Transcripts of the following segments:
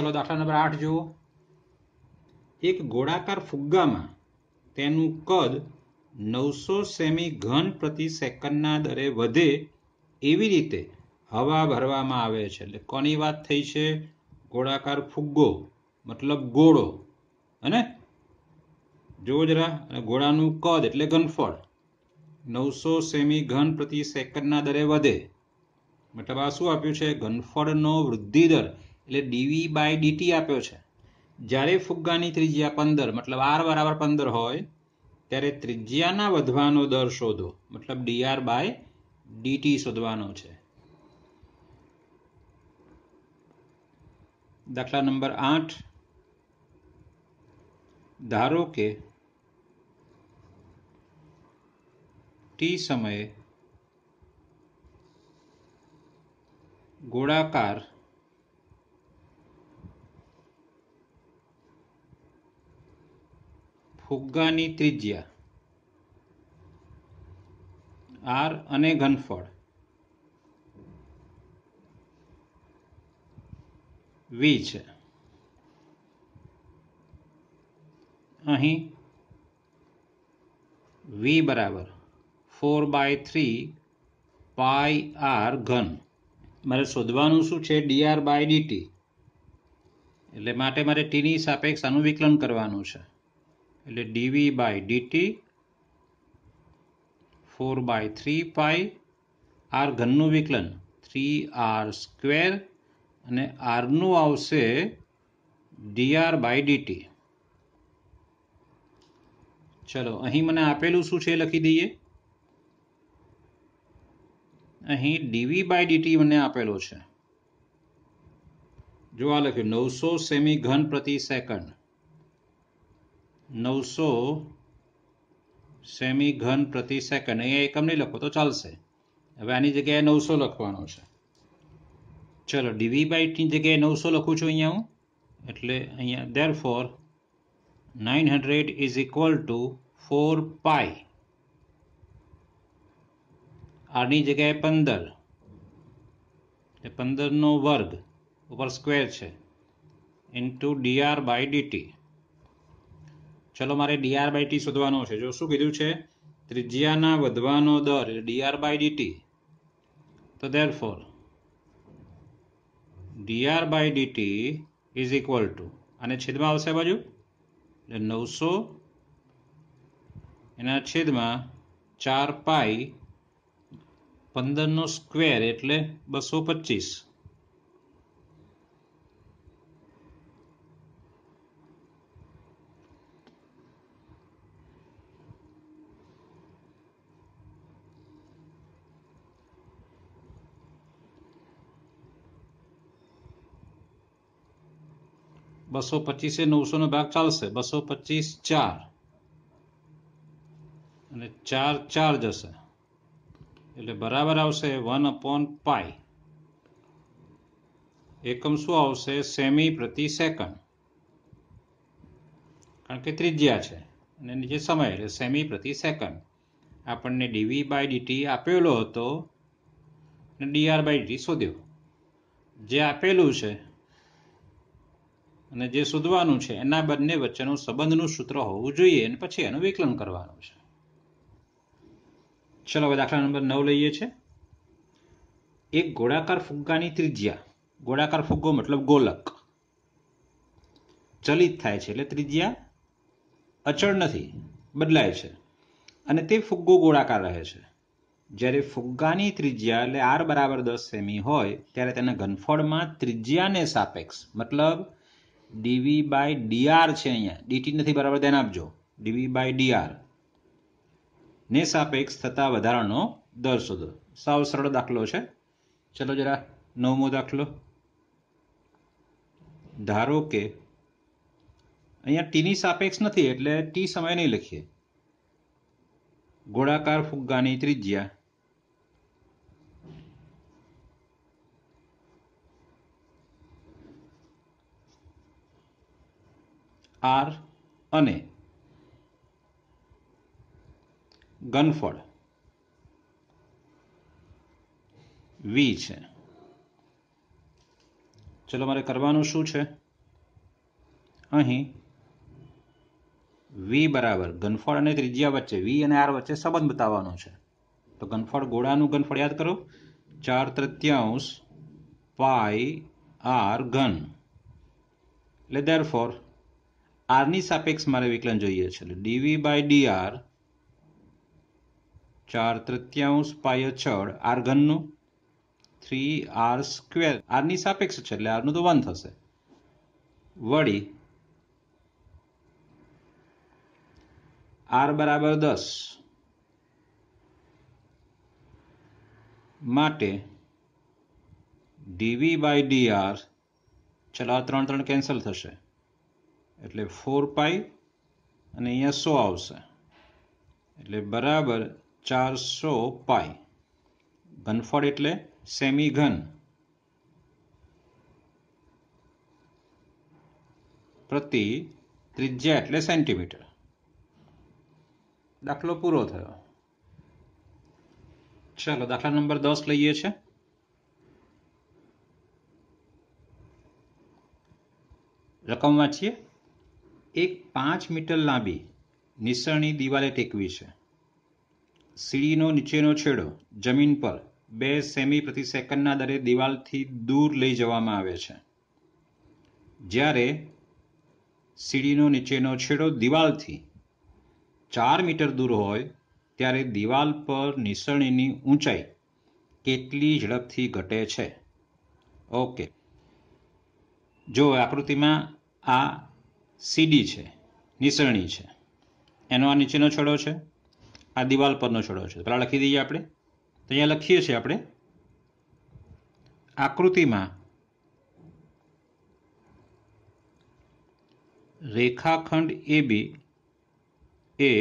ચલો દાખલા નંબર આઠ જુઓ એક ગોળાકાર ફુગ્ગામાં તેનું કદ નવસો સેમી ઘન પ્રતિ સેકન્ડના દરે વધે એવી રીતે હવા ભરવામાં આવે છે એટલે કોની વાત થઈ છે ગોળાકાર ફુગ્ગો મતલબ ગોળો અને જો જરા અને ગોળાનું કદ એટલે ઘનફળ નવસો સેમી ઘન પ્રતિ સેકન્ડના દરે વધે મતલબ આ શું આપ્યું છે ઘનફળનો વૃદ્ધિ દર એટલે ડીવી બાય ડીટી આપ્યો છે જ્યારે ફુગ્ગાની ત્રિજ્યા પંદર મતલબ આર બરાબર પંદર હોય ત્યારે ત્રિજ્યાના વધવાનો દર શોધો મતલબ ડીઆર બાય ડીટી શોધવાનો છે દાખલા નંબર આઠ ધારો કે ટી સમયે ગોળાકાર ફુગ્ગાની ત્રિજ્યા આર અને ઘનફળ વી છે અહીં વી બરાબર four by three pi r ઘન મારે શોધવાનું શું છે ડીઆર બાય ડીટી એટલે માટે મારે ટીની સાપેક્ષ આનું વિકલન કરવાનું છે એટલે dv by dt four by three pi r ઘનનું વિકલન થ્રી આર સ્ક્વેર અને આરનું આવશે ડીઆર બાય ડીટી ચલો અહીં મને આપેલું શું છે લખી દઈએ અહીં ડીવી બાય ડીટી મને આપેલો છે જો આ લખ્યું નવસો સેમી ઘન પ્રતિ સેકન્ડ નવસો સેમી ઘન પ્રતિ સેકન્ડ અહીંયા એકમ નહીં લખો તો ચાલશે હવે આની જગ્યાએ નવસો લખવાનો છે ચલો ડીવી બાઇટની જગ્યાએ નવસો લખું છું અહીંયા હું એટલે અહીંયા therefore nine hundred is equal to four pi આની જગ્યાએ પંદર એટલે પંદરનો વર્ગ ઉપર સ્ક્વેર છે ઇન્ટુ ડીઆર બાય ડીટી ચલો મારે ડીઆર બાય ટી શોધવાનો છે જો શું કીધું છે ત્રિજ્યાના વધવાનો દર ડીઆર બાય ડીટી તો therefore dr by dt is equal to અને છેદમાં આવશે બાજુ એટલે નવસો એના છેદમાં ચાર પાઈ પંદરનો સ્ક્વેર એટલે બસો પચીસ બસો પચીસે નવસોનો ભાગ ચાલશે બસો પચીસ ચાર અને ચાર ચાર જશે એટલે બરાબર આવશે વન અપોન પાય એકમ શું આવશે સેમી પ્રતિ સેકન્ડ કારણ કે ત્રિજ્યા છે અને નીચે સમય એટલે સેમી પ્રતિ સેકન્ડ આપણને ડીવી બાય ડીટી આપેલો હતો અને ડીઆર બાય ડીટી શોધ્યો જે આપેલું છે અને જે શોધવાનું છે એના બંને વચ્ચેનું સંબંધનું સૂત્ર હોવું જોઈએ અને પછી એનું વિકલન કરવાનું છે ચલો હવે દાખલા નંબર નવ લઈએ છે એક ગોળાકાર ફુગ્ગાની ત્રિજ્યા ગોળાકાર ફુગ્ગો મતલબ ગોલક ચલિત થાય છે એટલે ત્રિજ્યા અચળ નથી બદલાય છે અને તે ફુગ્ગો ગોળાકાર રહે છે જ્યારે ફુગ્ગાની ત્રિજ્યા એટલે આર બરાબર દસ સેમી હોય ત્યારે તેના ઘનફળમાં ત્રિજ્યાને સાપેક્ષ મતલબ ડીવી બાય ડીઆર છે અહીંયા ડીટી નથી બરાબર ધ્યાન આપજો ડીવી બાય ડીઆર ને સાપેક્ષ થતા વધારાનો દર શોધો સાવ સરળ દાખલો છે ચલો જરા નવમો દાખલો ધારો કે અહીંયા ટીની સાપેક્ષ નથી એટલે ટી સમય નહીં લખીએ ગોળાકાર ફુગ્ગાની ત્રિજ્યા આર અને ગનફળ વી છે ચલો મારે કરવાનું શું છે અહીં વી બરાબર ગનફળ અને ત્રિજ્યા વચ્ચે વી અને આર વચ્ચે સંબંધ બતાવવાનો છે તો ગનફળ ગોળાનું ગનફળ યાદ કરો ચાર તૃત્યાંશ પાય આર ઘન એટલે દેર ફોર આરની સાપેક્ષ મારે વિકલન જોઈએ છે એટલે ડીવી બાય ડીઆર ચાર તૃત્યાંશ પાય છળ આર ઘનનું થ્રી આર સ્ક્વેર આરની સાપેક્ષ છે એટલે આરનું તો વન થશે વળી આર બરાબર દસ માટે dv by d r dr આ ત્રણ ત્રણ કેન્સલ થશે એટલે ફોર પાઈ અને અહીંયા સો આવશે એટલે બરાબર ચારસો પાઈ ઘનફળ એટલે સેમી ઘન પ્રતિ ત્રિજ્યા એટલે સેન્ટીમીટર દાખલો પૂરો થયો ચાલો દાખલા નંબર દસ લઈએ છે રકમ વાંચીએ એક પાંચ મીટર લાંબી નિસરણી દિવાલે ટેકવી છે સીડીનો નીચેનો છેડો જમીન પર બે સેમી પ્રતિ સેકન્ડના દરે દિવાલથી દૂર લઈ જવામાં આવે છે જ્યારે સીડીનો નીચેનો છેડો દિવાલથી ચાર મીટર દૂર હોય ત્યારે દિવાલ પર નિસરણીની ઊંચાઈ કેટલી ઝડપથી ઘટે છે ઓકે જો આકૃતિમાં આ સીડી છે નિસરણી છે એનો આ નીચેનો છેડો છે આ દિવાલ પરનો છેડો છે પહેલાં લખી દઈએ આપણે તો અહીંયા લખીએ છીએ આપણે આકૃતિમાં રેખાખંડ એ બી એ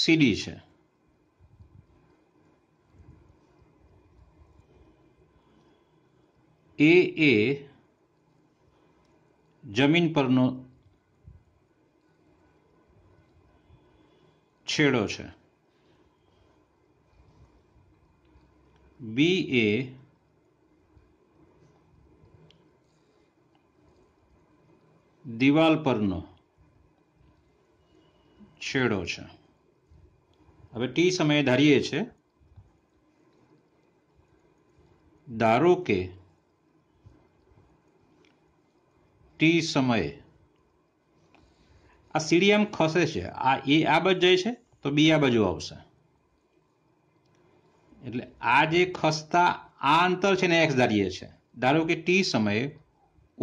સીડી છે એ એ જમીન પરનો છેડો છે બી એ દિવાલ પરનો છેડો છે હવે ટી સમયે ધારીએ છે ધારો કે ટી સમયે આ સીડી આમ ખસે છે આ એ આ બાજુ જાય છે તો બી આ બાજુ આવશે એટલે આ જે ખસતા આ અંતર છે ને એક્સ ધારીએ છે ધારો કે ટી સમયે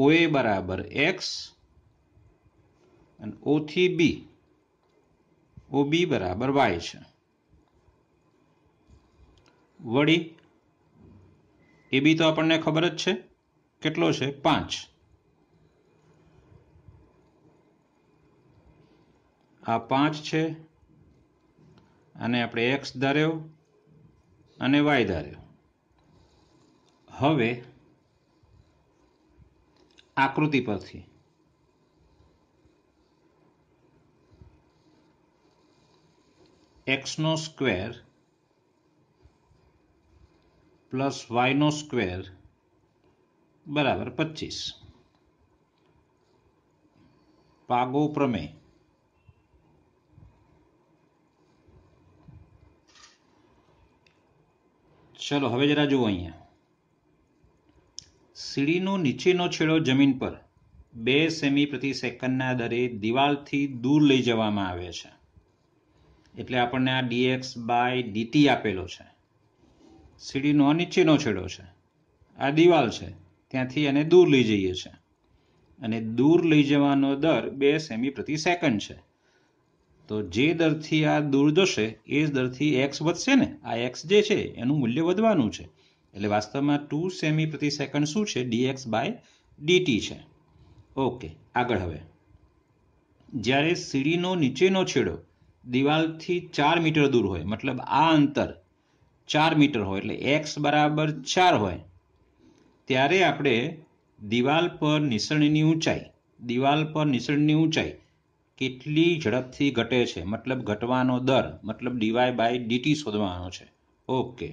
ઓ એ બરાબર એક્સ અને ઓથી બી ઓ બી બરાબર વાય છે વળી એ બી તો આપણને ખબર જ છે કેટલો છે પાંચ આ પાંચ છે અને આપણે એક્સ ધાર્યો અને વાય ધાર્યો હવે આકૃતિ પરથી એક્સનો સ્ક્વેર પ્લસ વાયનો સ્ક્વેર બરાબર પચીસ પાગો પ્રમેય ચલો હવે જરા જુઓ અહીંયા સીડીનો નીચેનો છેડો જમીન પર બે સેમી પ્રતિ સેકન્ડના દરે દિવાલથી દૂર લઈ જવામાં આવે છે એટલે આપણને આ ડીએક્સ બાય ડીટી આપેલો છે સીડીનો આ નીચેનો છેડો છે આ દિવાલ છે ત્યાંથી એને દૂર લઈ જઈએ છે અને દૂર લઈ જવાનો દર બે સેમી પ્રતિ સેકન્ડ છે તો જે દરથી આ દૂર જશે એ જ દરથી એક્સ વધશે ને આ એક્સ જે છે એનું મૂલ્ય વધવાનું છે એટલે વાસ્તવમાં ટુ સેમી પ્રતિ સેકન્ડ શું છે ડીએક્સ બાય ડીટી છે ઓકે આગળ હવે જ્યારે સીડીનો નીચેનો છેડો દિવાલથી ચાર મીટર દૂર હોય મતલબ આ અંતર ચાર મીટર હોય એટલે એક્સ બરાબર ચાર હોય ત્યારે આપણે દિવાલ પર નિસરણીની ઊંચાઈ દિવાલ પર નિસરણીની ઊંચાઈ કેટલી ઝડપથી ઘટે છે મતલબ ઘટવાનો દર મતલબ ડીવાય બાય ડીટી શોધવાનો છે ઓકે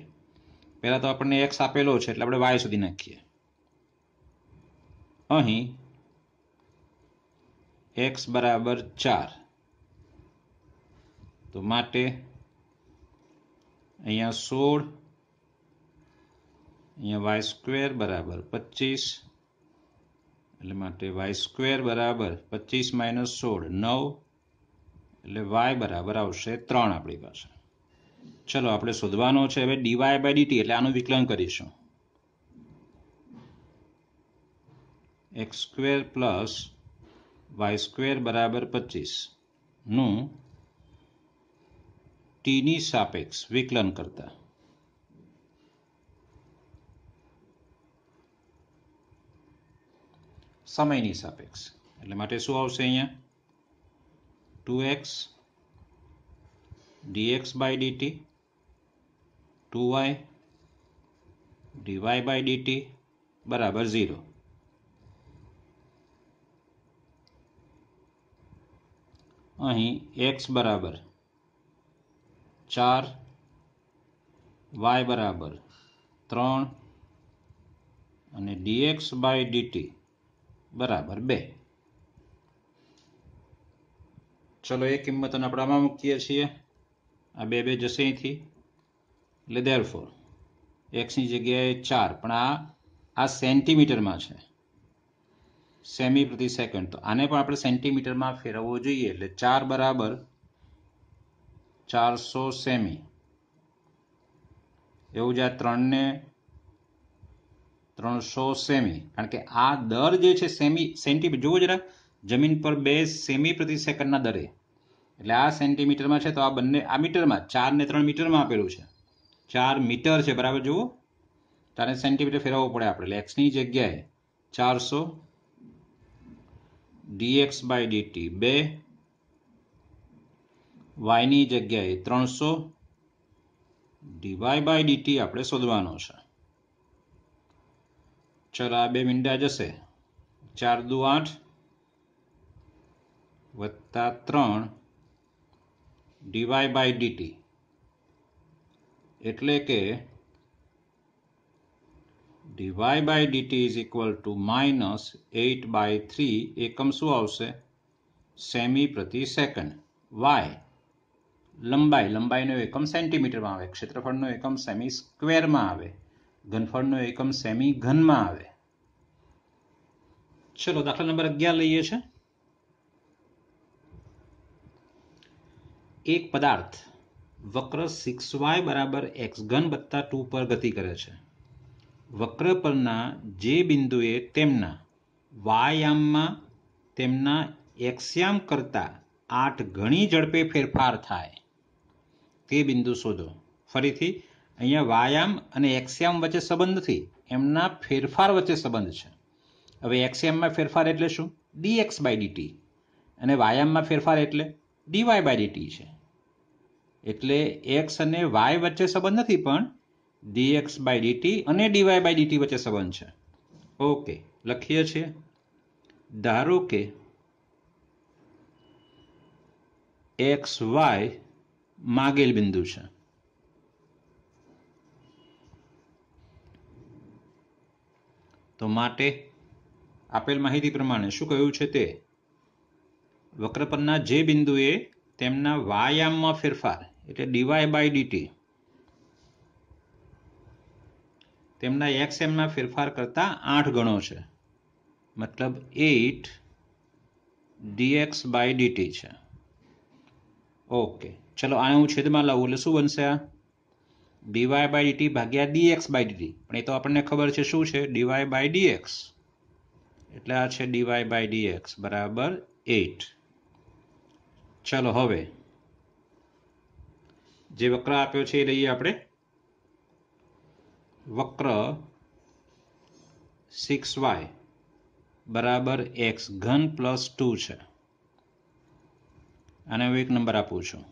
પહેલાં તો આપણને એક્સ આપેલો છે એટલે આપણે વાય શોધી નાખીએ અહીં એક્સ બરાબર ચાર તો માટે અહીંયા સોળ અહીંયા વાય સ્ક્વેર બરાબર પચીસ એટલે માટે વાય સ્ક્વેર બરાબર પચીસ માઇનસ સોળ નવ એટલે વાય બરાબર આવશે ત્રણ આપણી પાસે ચલો આપણે શોધવાનો છે હવે ડીવાય બાય ડીટી એટલે આનું વિકલન કરીશું x square plus y square બરાબર પચીસનું ટીની સાપેક્ષ વિકલન કરતા સમયની સાપેક્ષ એટલે માટે શું આવશે અહીંયા two x dx by dt 2y dy by dt બરાબર ઝીરો અહીં એક્સ બરાબર ચાર વાય બરાબર ત્રણ અને dx બાય ડીટી બરાબર બે ચલો એ કિંમતને આપણે આમાં મૂકીએ છીએ આ બે બે જશે અહીંથી એટલે દેર ફોર એક્સની જગ્યાએ ચાર પણ આ આ સેન્ટીમીટરમાં છે સેમી પ્રતિ સેકન્ડ તો આને પણ આપણે સેન્ટીમીટરમાં ફેરવવો જોઈએ એટલે ચાર બરાબર ચારસો સેમી એવું જ આ ત્રણને ત્રણસો સેમી કારણ કે આ દર જે છે સેમી સેન્ટી જુઓ જરા જમીન પર બે સેમી પ્રતિ સેકન્ડના દરે એટલે આ સેન્ટીમીટરમાં છે તો આ બંને આ મીટરમાં ચાર ને ત્રણ મીટરમાં આપેલું છે ચાર મીટર છે બરાબર જુઓ તારે સેન્ટીમીટર ફેરવવું પડે આપણે એટલે એક્સની જગ્યાએ ચારસો ડીએક્સ બાય ડીટી બે વાયની જગ્યાએ ત્રણસો ડીવાય બાય ડીટી આપણે શોધવાનો છે ચાલો આ બે મીંડા જશે ચાર દુ આઠ વત્તા ત્રણ ડીવાય બાય ડીટી એટલે કે dy by dt is equal to minus eight by three એકમ શું આવશે સેમી પ્રતિ સેકન્ડ વાય લંબાઈ લંબાઈનો એકમ સેન્ટીમીટરમાં આવે ક્ષેત્રફળનો એકમ સેમી સ્ક્વેરમાં આવે ઘનફળનો એકમ સેમી ઘનમાં આવે ચલો દાખલા નંબર અગિયાર લઈએ છે એક પદાર્થ વક્ર સિક્સ વાય બરાબર એક્સ ઘન વત્તા ટુ પર ગતિ કરે છે વક્ર પરના જે બિંદુએ તેમના વાયામમાં તેમના એક્સયામ કરતાં આઠ ઘણી ઝડપે ફેરફાર થાય તે બિંદુ શોધો ફરીથી અહીંયા વાયામ અને એક્સયામ વચ્ચે સંબંધથી એમના ફેરફાર વચ્ચે સંબંધ છે હવે એક્સએમમાં ફેરફાર એટલે શું ડીએક્સ બાય ડીટી અને વાયામમાં ફેરફાર એટલે ડીવાય બાય ડીટી છે એટલે એક્સ અને વાય વચ્ચે સંબંધ નથી પણ ડીએક્સ બાય ડીટી અને ડીવાય બાય ડીટી વચ્ચે સંબંધ છે ઓકે લખીએ છીએ ધારો કે એક્સ વાય માગેલ બિંદુ છે તો માટે આપેલ માહિતી પ્રમાણે શું કહ્યું છે તે વક્ર પરના જે બિંદુએ તેમના વાયામમાં ફેરફાર એટલે ડીવાય બાય ડીટી તેમના એક્સ એમના ફેરફાર કરતાં આઠ ગણો છે મતલબ એઇટ ડીએક્સ બાય ડીટી છે ઓકે ચલો આને હું છેદમાં લાવું એટલે શું બનશે આ ડીવાય બાય ડીટી ભાગ્યા ડીએક્સ બાય ડીટી પણ એ તો આપણને ખબર છે શું છે ડીવાય બાય ડીએક્સ એટલે આ છે ડીવાય બાય ડીએક્સ બરાબર એટ ચાલો હવે જે વક્ર આપ્યો છે એ લઈએ આપણે વક્ર સિક્સ વાય બરાબર એક્સ ઘન પ્લસ ટુ છે અને હું એક નંબર આપું છું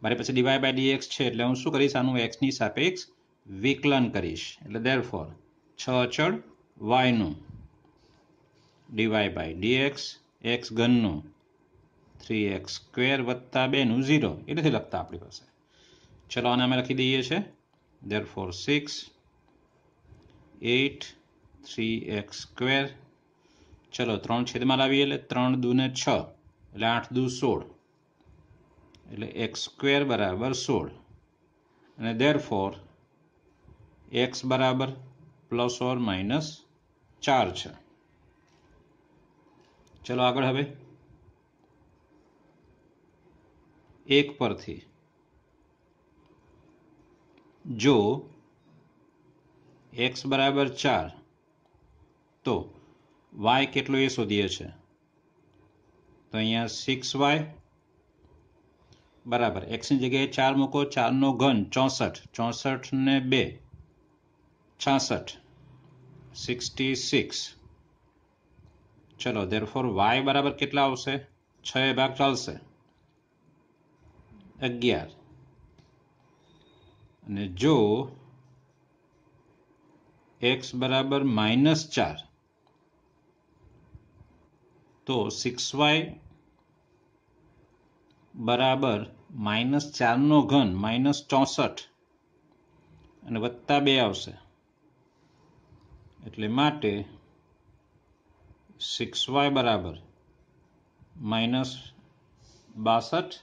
મારી પાસે ડીવાય બાય ડીએક્સ છે એટલે હું શું કરીશ આનું એક્સની સાપેક્ષ વિકલન કરીશ એટલે દેર ફોર છ અચળ વાયનું ડીવાય બાય ડીએક્સ એક્સ ઘનનું થ્રી એક્સ સ્ક્વેર વત્તા બેનું ઝીરો એ નથી લખતા આપણી પાસે ચલો આને અમે લખી દઈએ છે therefore six eight three x square ચલો ત્રણ છેદમાં લાવીએ એટલે ત્રણ ને છ એટલે આઠ દૂ સોળ એટલે એક્સ સ્ક્વેર બરાબર સોળ અને દેર ફોર એક્સ બરાબર પ્લસ ઓર માઇનસ ચાર છે ચલો આગળ હવે એક પરથી જો એક્સ બરાબર ચાર તો વાય કેટલો એ શોધીએ છે તો અહીંયા સિક્સ વાય બરાબર એક્સની જગ્યાએ ચાર મૂકો ચારનો ઘન ચોસઠ ચોસઠ ને બે છાસઠ સિક્સટી સિક્સ ચલો ધેરફોર વાય બરાબર કેટલા આવશે છ એ ભાગ ચાલશે અગિયાર અને જો એક્સ બરાબર માઇનસ ચાર તો સિક્સ વાય બરાબર માઇનસ ચારનો ઘન માઇનસ ચોસઠ અને વત્તા બે આવશે એટલે માટે સિક્સ વાય બરાબર માઇનસ બાસઠ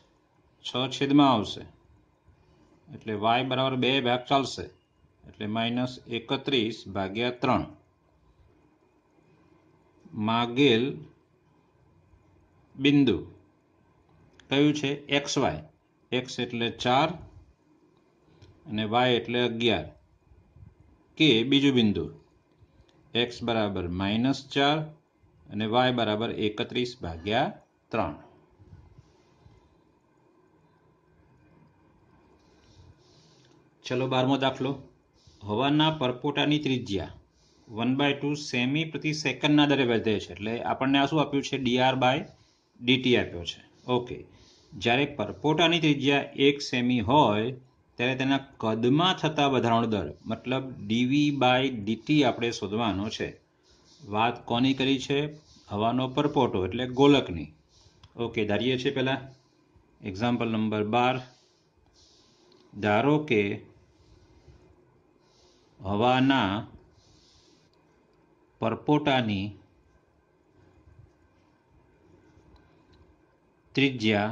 છ છેદમાં આવશે એટલે વાય બરાબર બે ભાગ ચાલશે એટલે માઇનસ એકત્રીસ ભાગ્યા ત્રણ માગેલ બિંદુ કયું છે એક્સ વાય એક્સ એટલે ચાર અને વાય એટલે અગિયાર કે બીજું બિંદુ એક્સ બરાબર માઇનસ ચાર અને વાય બરાબર એકત્રીસ ભાગ્યા ત્રણ ચલો બારમો દાખલો હવાના પરપોટાની ત્રિજ્યા વન બાય ટુ સેમી પ્રતિ સેકન્ડના દરે વધે છે એટલે આપણને આ શું આપ્યું છે ડીઆર બાય ડીટી આપ્યો છે ઓકે જ્યારે પરપોટાની ત્રિજ્યા એક સેમી હોય ત્યારે તેના કદમાં થતા વધારણ દર મતલબ ડીવી બાય ડીટી આપણે શોધવાનો છે વાત કોની કરી છે હવાનો પરપોટો એટલે ગોલકની ઓકે ધારીએ છીએ પહેલાં એક્ઝામ્પલ નંબર બાર ધારો કે હવાના પરપોટાની ત્રિજ્યા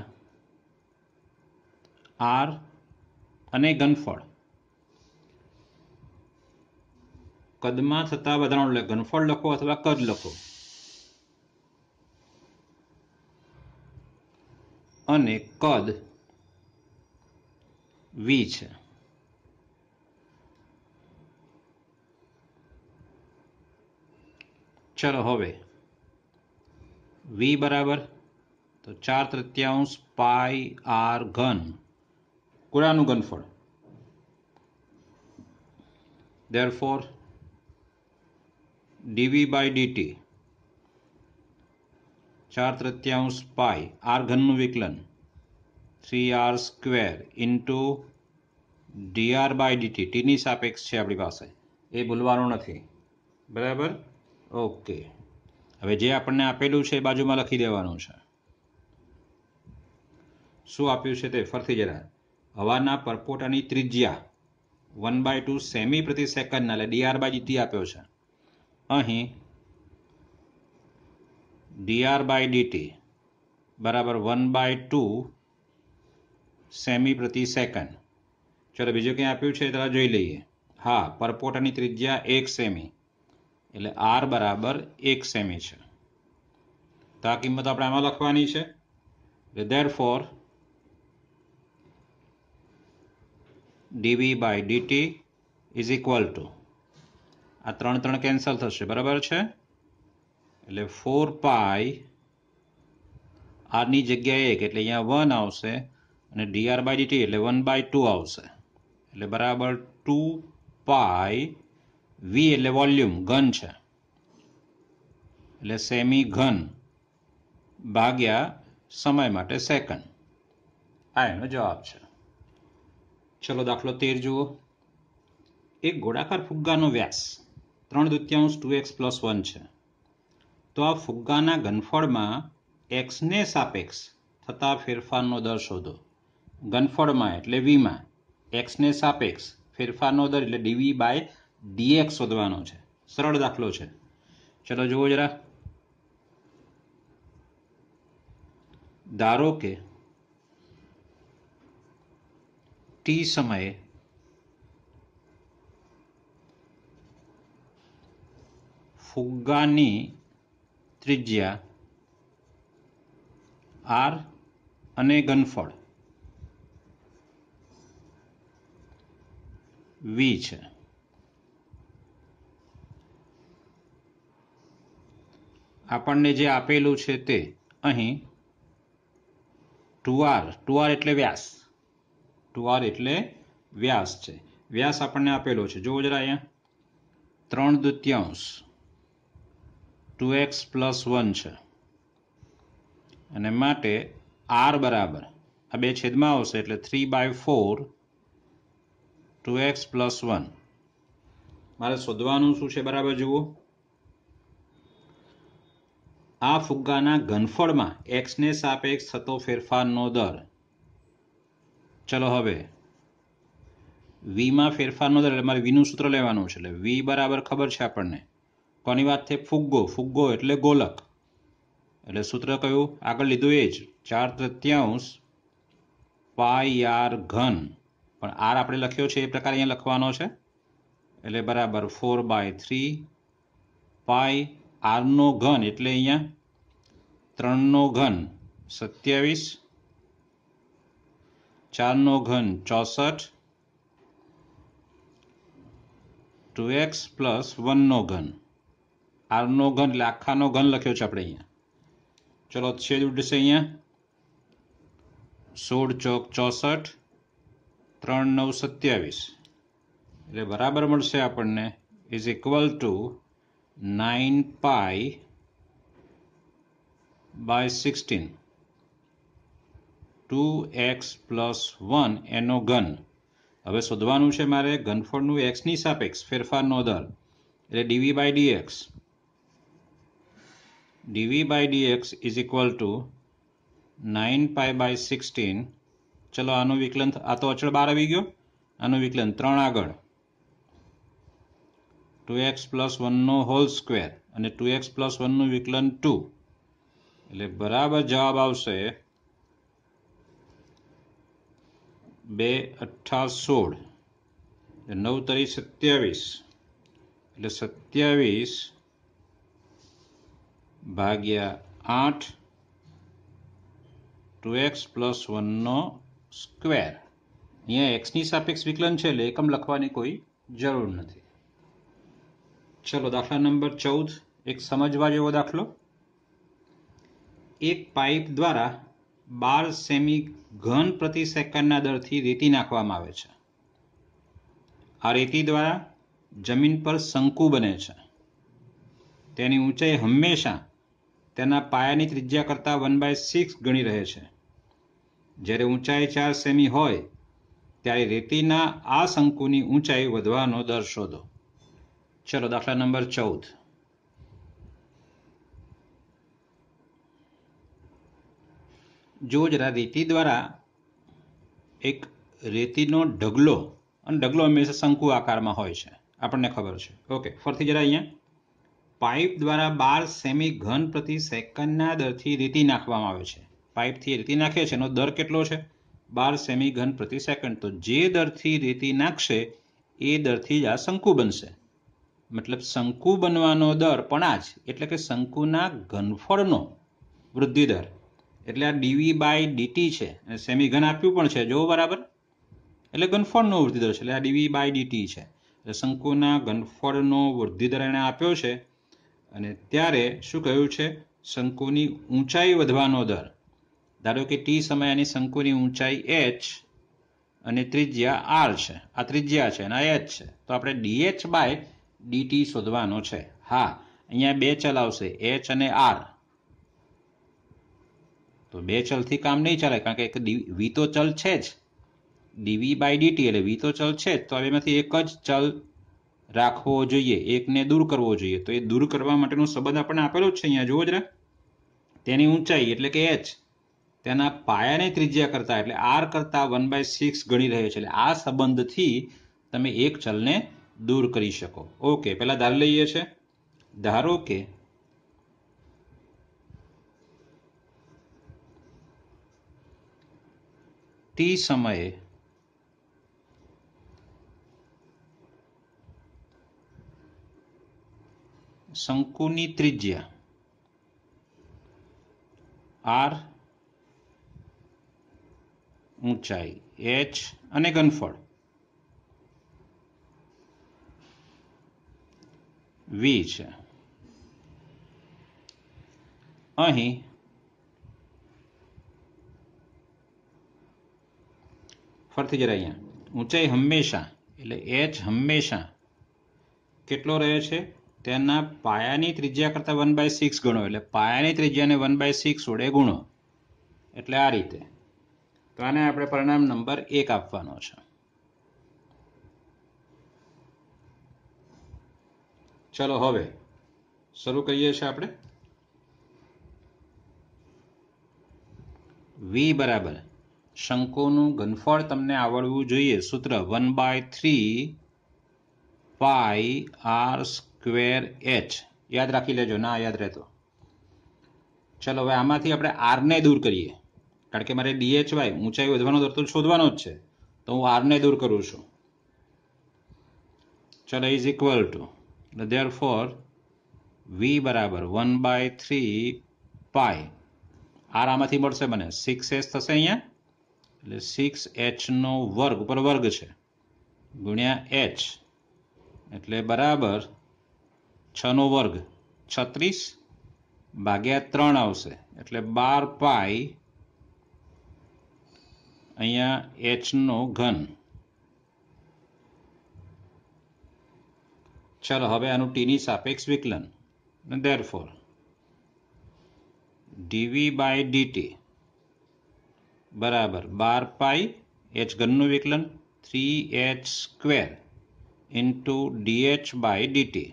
આર અને ગનફળ કદમાં થતા વધારાનો ઘનફળ લખો અથવા કદ લખો અને કદ વી છે ચલો હવે વી બરાબર તો ચાર તૃત્યાંશ પાઈ આર ઘન કુરાનું ઘનફળ therefore ડીવી બાય ડીટી ચાર તૃત્યાંશ પાય આર ઘનનું વિકલન three r square into dr by dt ટીની સાપેક્ષ છે આપણી પાસે એ ભૂલવાનું નથી બરાબર ઓકે હવે જે આપણને આપેલું છે એ બાજુમાં લખી દેવાનું છે શું આપ્યું છે તે ફરીથી જરા હવાના પરપોટાની ત્રિજ્યા વન બાય ટુ સેમી પ્રતિ સેકન્ડના એટલે ડીઆર બાય ડીટી આપ્યો છે અહીં ડીઆર બાય ડીટી બરાબર વન બાય ટુ સેમી પ્રતિ સેકન્ડ ચલો બીજું ક્યાં આપ્યું છે જરા જોઈ લઈએ હા પરપોટાની ત્રિજ્યા એક સેમી એટલે આર બરાબર એક સેમી છે તો આ કિંમત આપણે આમાં લખવાની છે એટલે therefore dv by dt is equal to આ ત્રણ ત્રણ કેન્સલ થશે બરાબર છે એટલે ફોર પાય આરની જગ્યાએ એક એટલે અહીંયા વન આવશે અને ડીઆર બાય ડીટી એટલે વન બાય ટુ આવશે એટલે બરાબર ટુ પાય વી એટલે વોલ્યુમ ઘન છે એટલે સેમી ઘન ભાગ્યા સમય માટે સેકન્ડ આ એનો જવાબ છે ચલો દાખલો તેર જુઓ એક ગોળાકાર ફુગ્ગાનો વ્યાસ ત્રણ દુત્યાંશ ટુ એક્સ પ્લસ વન છે તો આ ફુગ્ગાના ઘનફળમાં એક્સને સાપેક્ષ થતા ફેરફારનો દર શોધો ઘનફળમાં એટલે વીમાં એક્સને સાપેક્ષ ફેરફારનો દર એટલે ડીવી બાય ડીએક્સ શોધવાનો છે સરળ દાખલો છે ચલો જુઓ જરા ધારો કે ટી સમયે ફુગ્ગાની ત્રિજ્યા આર અને ગનફળ વી છે આપણને જે આપેલું છે તે અહીં ટુઆર ટુઆર એટલે વ્યાસ ટુઆર એટલે વ્યાસ છે વ્યાસ આપણને આપેલો છે જુઓ જરા અહીંયા ત્રણ દ્વિતીયાંશ ટુ એક્સ પ્લસ વન છે અને માટે આર બરાબર આ બે છેદમાં આવશે એટલે three by four two x plus one મારે શોધવાનું શું છે બરાબર જુઓ આ ફુગ્ગાના ઘનફળમાં એક્સને સાપેક્ષ થતો ફેરફારનો દર ચલો હવે વીમાં ફેરફારનો દર એટલે મારે વીનું સૂત્ર લેવાનું છે એટલે વી બરાબર ખબર છે આપણને કોની વાત થઈ ફુગ્ગો ફુગ્ગો એટલે ગોલક એટલે સૂત્ર કયું આગળ લીધું એ જ ચાર તૃત્યાંશ પાય આર ઘન પણ આર આપણે લખ્યો છે એ પ્રકારે અહીંયા લખવાનો છે એટલે બરાબર ફોર બાય થ્રી પાય આરનો ઘન એટલે અહીંયા ત્રણનો ઘન સત્યાવીસ ચારનો ઘન ચોસઠ ટુ એક્સ પ્લસ વનનો ઘન આરનો ઘન એટલે આખાનો ઘન લખ્યો છે આપણે અહીંયા ચલો છેદ ઉડશે અહીંયા સોળ ચોક ચોસઠ ત્રણ નવ સત્યાવીસ એટલે બરાબર મળશે આપણને is equal to nine pi by sixteen two x plus one એનો ઘન હવે શોધવાનું છે મારે ઘનફળનું એક્સની સાપેક્ષ ફેરફારનો દર એટલે dv by dx dv by dx is equal to 9 pi by 16 ચલો આનું વિકલન આ તો અચળ બાર આવી ગયો આનું વિકલન ત્રણ આગળ ટુ એક્સ પ્લસ વનનો હોલ સ્ક્વેર અને ટુ એક્સ પ્લસ વનનું વિકલન ટુ એટલે બરાબર જવાબ આવશે બે અઠ્ઠા સોળ નવ તરી સત્યાવીસ એટલે સત્યાવીસ ભાગ્યા આઠ ટુ એક્સ પ્લસ વનનો સ્ક્વેર અહીંયા એક્સની સાપેક્ષ વિકલન છે એટલે એકમ લખવાની કોઈ જરૂર નથી ચલો દાખલા નંબર ચૌદ એક સમજવા જેવો દાખલો એક પાઇપ દ્વારા બાર સેમી ઘન પ્રતિ સેકન્ડના દરથી રેતી નાખવામાં આવે છે આ રેતી દ્વારા જમીન પર શંકુ બને છે તેની ઊંચાઈ હંમેશા તેના પાયાની ત્રિજ્યા કરતાં વન બાય સિક્સ ગણી રહે છે જ્યારે ઊંચાઈ ચાર સેમી હોય ત્યારે રેતીના આ શંકુની ઊંચાઈ વધવાનો દર શોધો ચલો દાખલા નંબર ચૌદ જો જરા રેતી દ્વારા એક રેતીનો ઢગલો અને ઢગલો હંમેશા શંકુ આકારમાં હોય છે આપણને ખબર છે ઓકે ફરીથી જરા અહીંયા પાઇપ દ્વારા બાર સેમી ઘન પ્રતિ સેકન્ડના દરથી રીતી નાખવામાં આવે છે પાઇપથી રીતી નાખે છે એનો દર કેટલો છે બાર સેમી ઘન પ્રતિ સેકન્ડ તો જે દરથી રીતી નાખશે એ દરથી જ આ શંકુ બનશે મતલબ શંકુ બનવાનો દર પણ આ જ એટલે કે શંકુના ઘનફળનો વૃદ્ધિ દર એટલે આ ડીવી બાય ડીટી છે અને સેમી ઘન આપ્યું પણ છે જો બરાબર એટલે ઘનફળનો વૃદ્ધિ દર છે એટલે આ ડીવી બાય ડીટી છે એટલે શંકુના ઘનફળનો વૃદ્ધિ દર એણે આપ્યો છે અને ત્યારે શું કહ્યું છે શંકુની ઊંચાઈ વધવાનો દર ધારો કે ટી સમયની શંકુની ઊંચાઈ એચ અને ત્રિજ્યા આર છે આ ત્રિજ્યા છે અને આ એચ છે તો આપણે ડીએચ બાય ડીટી શોધવાનો છે હા અહીંયા બે ચલ આવશે એચ અને આર તો બે ચલથી કામ નહીં ચાલે કારણ કે એક વી તો ચલ છે જ ડીવી બાય ડીટી એટલે વી તો ચલ છે જ તો એમાંથી એક જ ચલ રાખવો જોઈએ એકને દૂર કરવો જોઈએ તો એ દૂર કરવા માટેનો સંબંધ આપણને આપેલો જ છે અહીંયા જુઓ જરા તેની ઊંચાઈ એટલે કે એચ તેના પાયાની ત્રિજ્યા કરતાં એટલે આર કરતાં વન બાય સિક્સ ગણી રહ્યો છે એટલે આ સંબંધથી તમે એક ચલને દૂર કરી શકો ઓકે પહેલાં ધાર લઈએ છે ધારો કે ટી સમયે શંકુની ત્રિજ્યા આર ઊંચાઈ એચ અને ઘનફળ વી છે અહીં ફરતી જરા અહીંયા ઊંચાઈ હંમેશા એટલે એચ હંમેશા કેટલો રહે છે તેના પાયાની ત્રિજ્યા કરતાં વન બાય સિક્સ ગણો એટલે પાયાની ત્રિજ્યાને વન બાય સિક્સ વડે ગુણો એટલે આ રીતે તો આને આપણે પરિણામ નંબર એક આપવાનો છે ચલો હવે શરૂ કરીએ છીએ આપણે વી બરાબર શંકોનું ગનફળ તમને આવડવું જોઈએ સૂત્ર one by three pi r square h યાદ રાખી લેજો ના યાદ રહેતો ચલો હવે આમાંથી આપણે આરને દૂર કરીએ કારણ કે મારે ડીએચ વાય ઊંચાઈ વધવાનો દર તો શોધવાનો જ છે તો હું આરને દૂર કરું છું ચલો is equal to therefore v બરાબર one by three pi r આમાંથી મળશે મને સિક્સ એચ થશે અહીંયા એટલે સિક્સ એચનો વર્ગ ઉપર વર્ગ છે ગુણ્યા એચ એટલે બરાબર છનો વર્ગ છત્રીસ ભાગ્યા ત્રણ આવશે એટલે બાર પાઈ અહીંયા એચનો ઘન ચાલો હવે આનું ટીની સાપેક્ષ વિકલન therefore dv by dt બરાબર બાર પાય એચ ઘનનું વિકલન three h square into dh by dt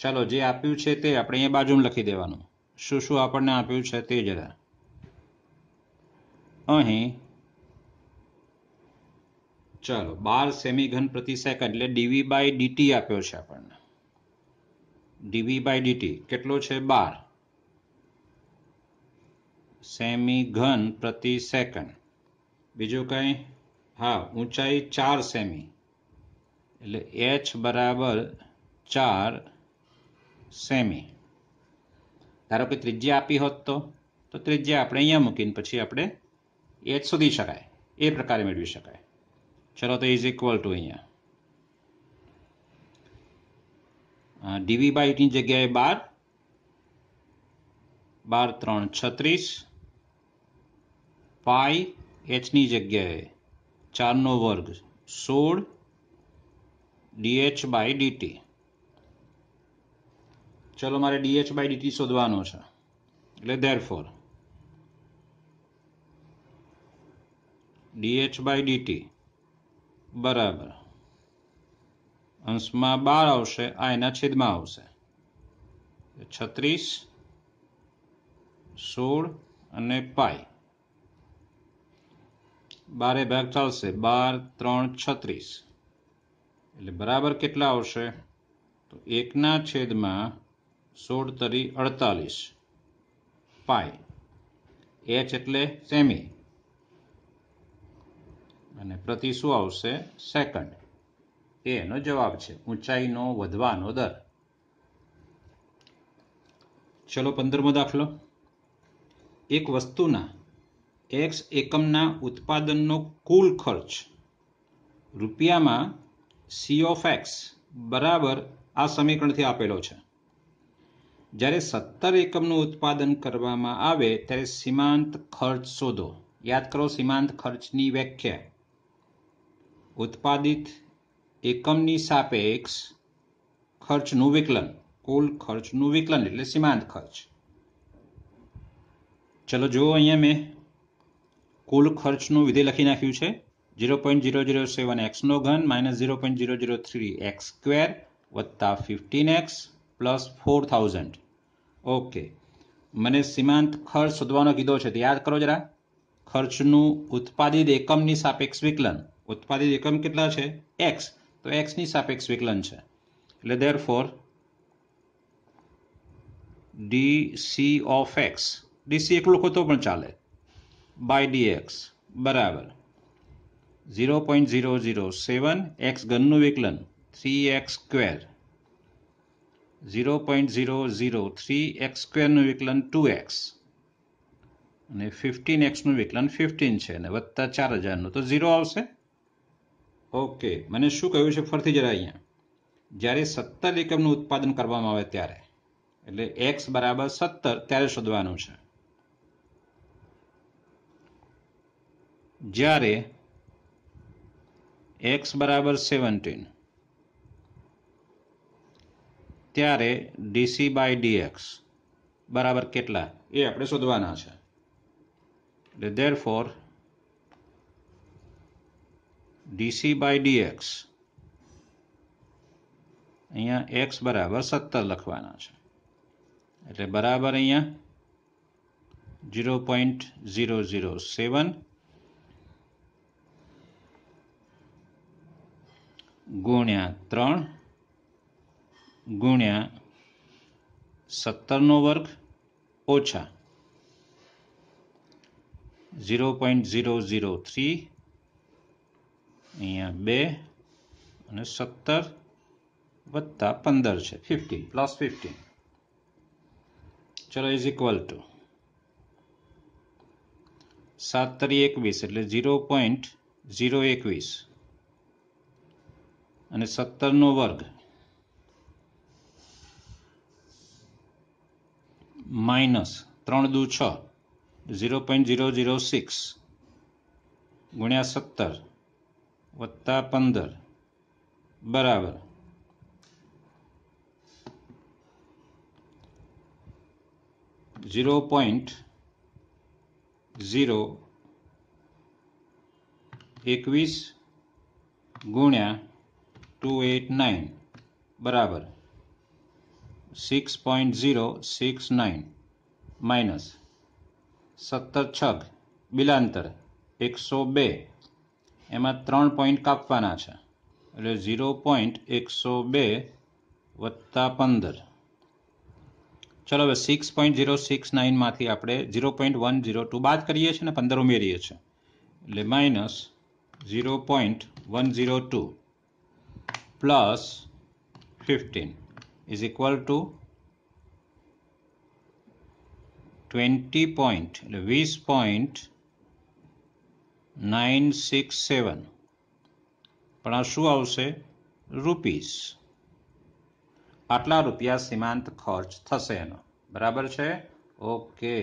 ચાલો જે આપ્યું છે તે આપણે અહીંયા બાજુમાં લખી દેવાનું શું શું આપણને આપ્યું છે તે જરા અહીં ચાલો બાર સેમી ઘન પ્રતિ સેકન્ડ એટલે ડીવી બાય ડીટી આપ્યો છે આપણને ડીવી બાય ડીટી કેટલો છે બાર સેમી ઘન પ્રતિ સેકન્ડ બીજું કંઈ હા ઊંચાઈ ચાર સેમી એટલે એચ બરાબર ચાર સેમી ધારો કે ત્રિજ્યા આપી હોત તો તો ત્રિજ્યા આપણે અહીંયા મૂકીને પછી આપણે એચ શોધી શકાય એ પ્રકારે મેળવી શકાય ચલો તો ઇઝ ઇક્વલ ટુ અહીંયા ડીવી બાયની જગ્યાએ બાર બાર ત્રણ છત્રીસ પાઈ એચની જગ્યાએ ચારનો વર્ગ સોળ ડીએચ બાય ડીટી ચલો મારે ડીએચ બાય ડીટી શોધવાનો છે એટલે therefore dh by dt બરાબર અંશમાં બાર આવશે આ એના છેદમાં આવશે છત્રીસ સોળ અને પાય બારે ભાગ ચાલશે બાર ત્રણ છત્રીસ એટલે બરાબર કેટલા આવશે તો એકના છેદમાં સોળ તરી અડતાલીસ પાય એચ એટલે સેમી અને પ્રતિ શું આવશે સેકન્ડ એ એનો જવાબ છે ઊંચાઈનો વધવાનો દર ચલો પંદરમો દાખલો એક વસ્તુના એક્સ એકમના ઉત્પાદનનો કુલ ખર્ચ રૂપિયામાં સી ઓફ એક્સ બરાબર આ સમીકરણથી આપેલો છે જ્યારે સત્તર એકમનું ઉત્પાદન કરવામાં આવે ત્યારે સીમાંત ખર્ચ શોધો યાદ કરો સીમાંત ખર્ચની વ્યાખ્યા ઉત્પાદિત એકમની સાપેક્ષ ખર્ચનું વિકલન કુલ ખર્ચનું વિકલન એટલે સીમાંત ખર્ચ ચલો જુઓ અહીંયા મેં કુલ ખર્ચનું વિધે લખી નાખ્યું છે zero point zero zero seven એક્સનો ઘન minus zero point zero zero three x square વત્તા fifteen x plus four thousand okay મને સીમાંત ખર્ચ શોધવાનો કીધો છે યાદ કરો જરા ખર્ચનું ઉત્પાદિત એકમની સાપેક્ષ વિકલન ઉત્પાદિત એકમ કેટલા છે એક્સ તો એક્સની સાપેક્ષ વિકલન છે એટલે therefore d c of x dc એકલું ખોતો પણ ચાલે બાય ડી એક્સ બરાબર zero point zero zero seven x ઘનનું વિકલન three x square zero point zero zero three x સ્ક્વેરનું વિકલન ટુ એક્સ અને ફિફ્ટીન એક્સનું વિકલન ફિફ્ટીન છે અને વત્તા ચાર હજારનું તો ઝીરો આવશે ઓકે મને શું કહ્યું છે ફરીથી જરા અહીંયા જ્યારે સત્તર એકમનું ઉત્પાદન કરવામાં આવે ત્યારે એટલે એક્સ બરાબર સત્તર ત્યારે શોધવાનું છે જ્યારે એક્સ બરાબર સેવન્ટીન ત્યારે ડીસી બાય ડીએક્સ બરાબર કેટલા એ આપણે શોધવાના છે એટલે therefore dc by dx અહીંયા એક્સ બરાબર સત્તર લખવાના છે એટલે બરાબર અહીંયા zero point zero zero seven ગુણ્યા ત્રણ ગુણ્યા સત્તરનો વર્ગ ઓછા zero point zero zero three અહીંયા બે અને સત્તર વત્તા પંદર છે ફિફ્ટીન પ્લસ ફિફ્ટીન ચલો ઇઝ ઇક્વલ ટુ સાત તરી એકવીસ એટલે ઝીરો પોઈન્ટ ઝીરો એકવીસ અને સત્તરનો વર્ગ માઇનસ ત્રણ દુ છ zero point zero zero six ગુણ્યા સત્તર વત્તા પંદર બરાબર ઝીરો પોઈન્ટ ઝીરો એકવીસ ગુણ્યા ટુ એટ નાઇન બરાબર six point zero six nine minus સત્તર છગ બિલાંતર એકસો બે એમાં ત્રણ પોઈન્ટ કાપવાના છે એટલે ઝીરો પોઈન્ટ એકસો બે વત્તા પંદર ચલો હવે સિક્સ પોઈન્ટ ઝીરો સિક્સ નાઇનમાંથી આપણે zero point one zero two બાદ કરીએ છીએ ને પંદર ઉમેરીએ છીએ એટલે minus zero point one zero two plus fifteen is equal to twenty point એટલે વીસ પોઈન્ટ નાઇન સિક્સ સેવન પણ આ શું આવશે રૂપીસ આટલા રૂપિયા સીમાંત ખર્ચ થશે એનો બરાબર છે ઓકે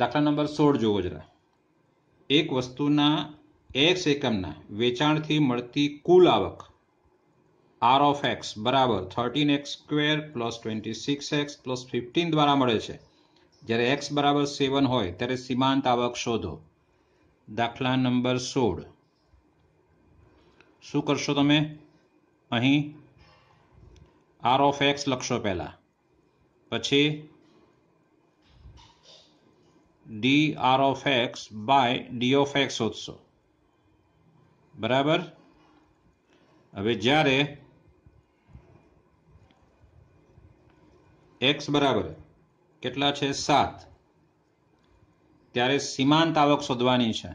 દાખલા નંબર સોળ જોવો જરા એક વસ્તુના એક્સ એકમના વેચાણથી મળતી કુલ આવક આર ઓફ એક્સ બરાબર thirteen x square plus twenty six x plus fifteen દ્વારા મળે છે જ્યારે એક્સ બરાબર સેવન હોય ત્યારે સીમાંત આવક શોધો દાખલા નંબર સોળ શું કરશો તમે અહીં આર ઓફ એક્સ લખશો પહેલાં પછી d r of x by d of x શોધશો બરાબર હવે જ્યારે એક્સ બરાબર કેટલા છે સાત ત્યારે સીમાંત આવક શોધવાની છે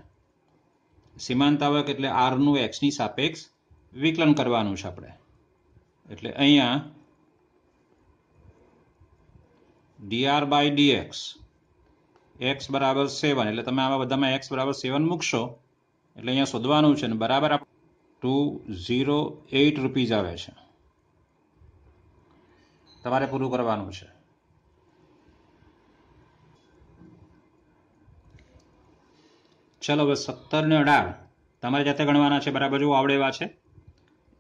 સીમાંત આવક એટલે આરનું એક્સની સાપેક્ષ વિકલન કરવાનું છે આપણે એટલે અહીંયા ડીઆર બાય ડીએક્સ એક્સ બરાબર સેવન એટલે તમે આવા બધામાં એક્સ બરાબર સેવન મૂકશો એટલે અહીંયા શોધવાનું છે ને બરાબર આપ ટુ ઝીરો એઇટ રૂપીઝ આવે છે તમારે પૂરું કરવાનું છે ચલો હવે સત્તર ને અઢાર તમારે જાતે ગણવાના છે બરાબર જો આવડે છે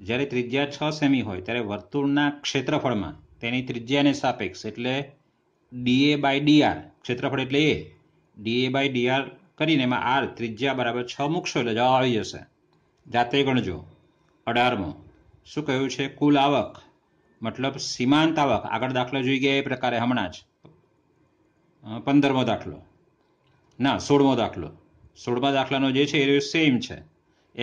જ્યારે ત્રિજ્યા છ સેમી હોય ત્યારે વર્તુળના ક્ષેત્રફળમાં તેની ત્રિજ્યાને સાપેક્ષ એટલે ડીએ બાય ડીઆર ક્ષેત્રફળ એટલે એ ડીએ બાય ડીઆર કરીને એમાં આર ત્રિજ્યા બરાબર છ મૂકશો એટલે જવાબ આવી જશે જાતે ગણજો અઢારમો શું કહ્યું છે કુલ આવક મતલબ સીમાંત આવક આગળ દાખલો જોઈ ગયા એ પ્રકારે હમણાં જ પંદરમો દાખલો ના સોળમો દાખલો સોળમા દાખલાનો જે છે એ સેમ છે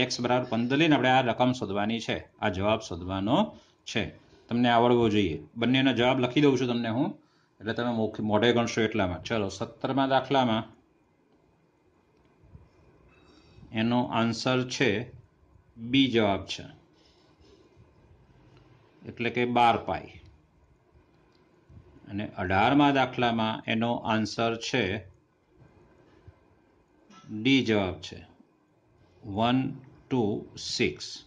એક્સ બરાબર પંદર લઈને આપણે આ રકમ શોધવાની છે આ જવાબ શોધવાનો છે તમને આવડવો જોઈએ બંનેના જવાબ લખી દઉં છું તમને હું એટલે તમે મોઢે ગણશો એટલામાં ચલો સત્તરમા દાખલામાં એનો આન્સર છે બી જવાબ છે એટલે કે બાર પાઈ અને અઢારમા દાખલામાં એનો આન્સર છે ડી જવાબ છે વન ટુ સિક્સ